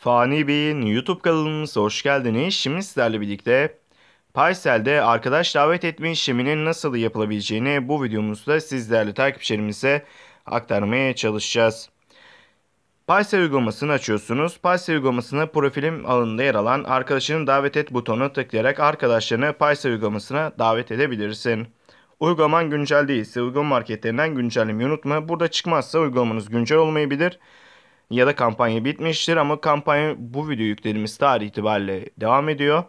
Fani Bey'in YouTube kanalımıza hoş geldiniz. Şimdi sizlerle birlikte Paysel'de arkadaş davet etme işleminin nasıl yapılabileceğini bu videomuzda sizlerle takipçilerimize aktarmaya çalışacağız. Paysel uygulamasını açıyorsunuz. Paysel uygulamasını profilim alanında yer alan arkadaşını davet et butonu tıklayarak arkadaşlarını Paysel uygulamasına davet edebilirsin. Uygulaman güncel değilse uygulama marketlerinden güncellemeyi unutma. Burada çıkmazsa uygulamanız güncel olmayabilir ya da kampanya bitmiştir ama kampanya bu video yüklediğimiz tarih itibariyle devam ediyor.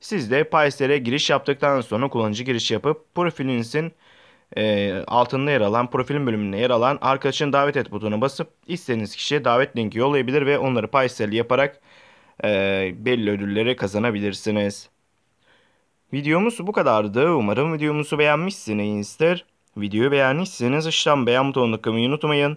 Siz de Payster'e giriş yaptıktan sonra kullanıcı giriş yapıp profilinizin e, altında yer alan profilin bölümünde yer alan arkadaşın davet et butonuna basıp istediğiniz kişiye davet linki yollayabilir ve onları Payster yaparak e, belli ödülleri kazanabilirsiniz. Videomuz bu kadardı. Umarım videomuzu beğenmişsinizdir. Videoyu beğenmişseniz aşağıdan beğen butonuna tıklamayı unutmayın.